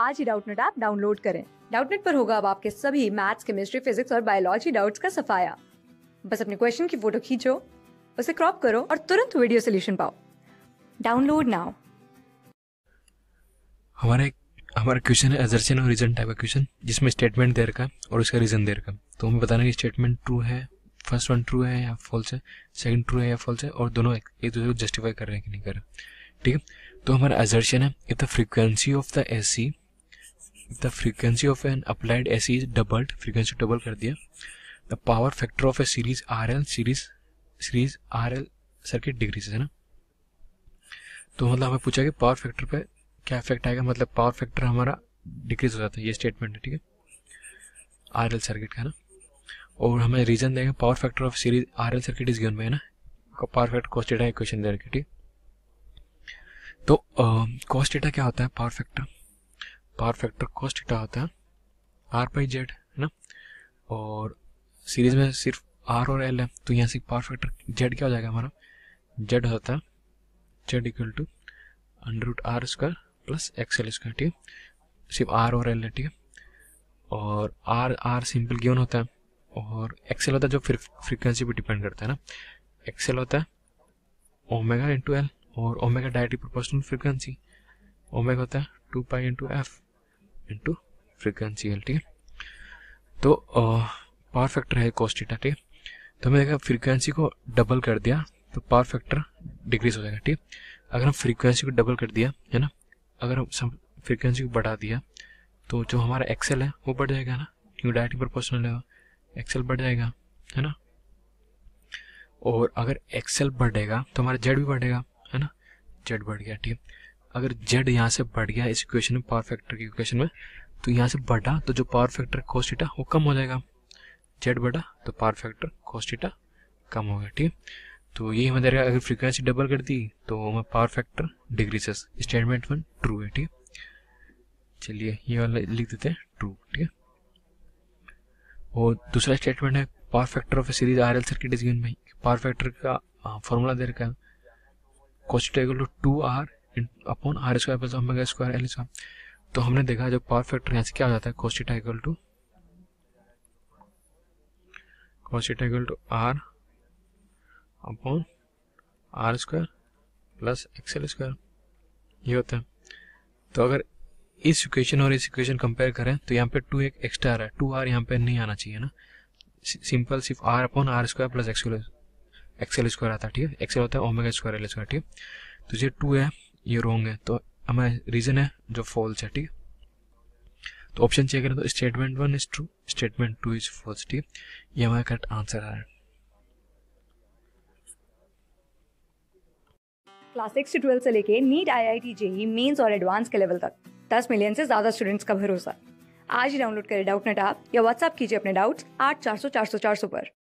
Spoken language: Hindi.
आज ही डाउटनेट ऐप डाउनलोड करें डाउटनेट पर होगा अब आपके सभी मैथ्स केमिस्ट्री फिजिक्स और बायोलॉजी डाउट्स का सफाया बस अपने क्वेश्चन की फोटो खींचो उसे क्रॉप करो और तुरंत वीडियो सोल्यूशन पाओ डाउनलोड नाउ हमारे हमारा क्वेश्चन है एजर्सन और रीजन टाइप का क्वेश्चन जिसमें स्टेटमेंट देर का और उसका रीजन देर का तो हमें बताना कि स्टेटमेंट ट्रू है फर्स्ट वन ट्रू है या फॉल्स है सेकंड ट्रू है या फॉल्स है और दोनों एक दूसरे को जस्टिफाई कर रहे हैं कि नहीं कर रहे ठीक है तो हमारा एजर्शन है if the frequency of the A C the frequency of an applied A C is doubled frequency double कर दिया the power factor of a series R L series series R L circuit decreases है ना तो मतलब हमें पूछा कि पावर फैक्टर पे क्या इफेक्ट आएगा मतलब पावर फैक्टर हमारा डिक्रीज हो जाता है ये स्टेटमेंट है ठीक है आर एल सर्किट का ना और हमें रीजन देंगे power factor of series R L circuit is given by ना पावर फैक्टर कॉस्टेटा इक्वेशन दे रखी ठीक तो कॉस्टेटा क्या होता है power factor power factor cos theta होता है आर बाई जेड है ना और सीरीज में सिर्फ आर और एल है तो यहाँ से पावर फैक्टर जेड क्या हो जाएगा हमारा जेड होता है Z equal to under root R square plus X L square ठीक है सिर्फ आर और एल है ठीक है और आर आर सिंपल गिवन होता है और एक्सेल होता है जो फिर फ्रिक्वेंसी पर डिपेंड करता है ना एक्सेल होता है ओमेगा इंटू एल और omega directly proportional frequency omega होता है two pi into F into frequency L ठीक है तो पावर फैक्टर है कॉस्टिटा ठीक है तो हमें अगर फ्रीक्वेंसी को डबल कर दिया तो पावर फैक्टर डिक्रीज हो जाएगा ठीक है अगर हम फ्रीक्वेंसी को डबल कर दिया है ना अगर हम फ्रीक्वेंसी को बढ़ा दिया तो जो हमारा एक्सेल है वो बढ़ जाएगा ना क्योंकि डायरेक्टली प्रोपोर्शनल है एक्सेल बढ़ जाएगा है ना और अगर एक्सेल बढ़ेगा तो हमारा जेड भी बढ़ेगा है ना जेड बढ़ गया ठीक है अगर जेड यहाँ से बढ़ गया इस इक्वेशन में पावर फैक्टर की इक्वेशन में तो यहाँ से बढ़ा तो जो पावर फैक्टर कोस्टिटा वो कम हो जाएगा जेड बढ़ा तो पावर फैक्टर कोस्टिटा कम हो गया ठीक तो यही हमें देगा अगर फ्रीक्वेंसी डबल कर दी तो हमें power factor decreases statement one true है ठीक चलिए ये वाला लिख देते हैं ट्रू ठीक है और दूसरा स्टेटमेंट है power factor of a series R L circuit is given by power factor का फॉर्मूला दे रखा है cos theta equal to to R upon R square plus omega square L square तो हमने देखा जो पावर फैक्टर यहाँ से क्या हो जाता है cos theta equal to cos theta equal to R upon R square plus X L square ये होता है तो अगर इस इक्वेशन और इस इक्वेशन कंपेयर करें तो यहाँ पे टू एक एक्स्ट्रा आ रहा है टू आर यहाँ पे नहीं आना चाहिए ना सिंपल सिर्फ R upon R square plus X L X L square आता है ठीक है एक्सएल होता है ओमेगा स्क्वायर एल स्क्वायर ठीक है तो ये टू है ये रॉन्ग है तो हमारा रीज़न है जो फॉल्स है ठीक है तो ऑप्शन चेक करें तो statement one is true statement two is false ठीक है ये हमारा करेक्ट आंसर आ रहा है क्लास सिक्स टू ट्वेल्थ से लेके NEET I I T JEE Mains और एडवांस के लेवल तक दस मिलियन से ज्यादा स्टूडेंट्स का भरोसा आज ही डाउनलोड करें डाउट नेट आप या व्हाट्सएप कीजिए अपने डाउट्स आठ चार सौ चार सौ चार सौ पर